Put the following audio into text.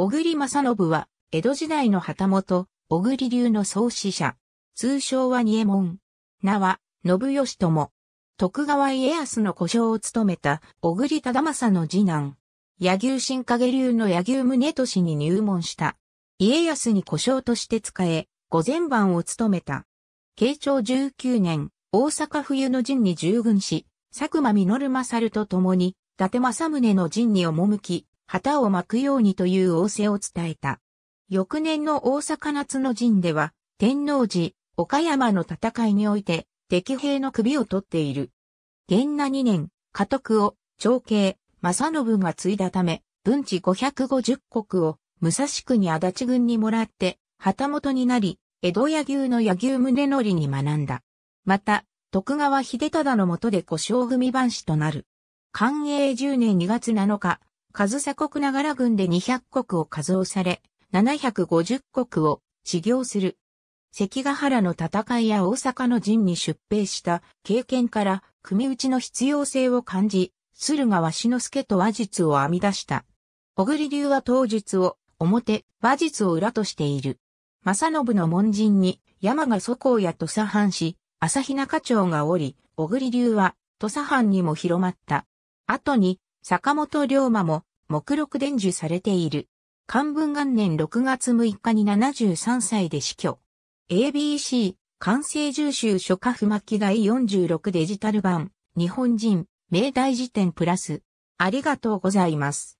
小栗正信は、江戸時代の旗本、小栗流の創始者。通称は二右衛門。名は、信義友。徳川家康の故障を務めた、小栗忠政の次男。柳生新影流の柳生宗俊に入門した。家康に故障として使え、御前番を務めた。慶長19年、大阪冬の陣に従軍し、佐久間実政と共に、伊達政宗の陣に赴き、旗を巻くようにという仰せを伝えた。翌年の大阪夏の陣では、天皇寺、岡山の戦いにおいて、敵兵の首を取っている。元那二年、家督を、長兄、正信が継いだため、文治五百五十国を、武蔵国に足立軍にもらって、旗本になり、江戸野牛の野牛宗則に学んだ。また、徳川秀忠の下で故将組番士となる。寛永十年二月七日、数鎖国ながら軍で200国を加増され、750国を治業する。関ヶ原の戦いや大阪の陣に出兵した経験から、組打ちの必要性を感じ、駿河鷲之助と和術を編み出した。小栗流は当術を表、和術を裏としている。正信の門人に山が祖公や土佐藩士、朝日中町がおり、小栗流は土佐藩にも広まった。後に坂本龍馬も目録伝授されている。漢文元年6月6日に73歳で死去。ABC、完成重集書家不巻第46デジタル版、日本人、明大辞典プラス。ありがとうございます。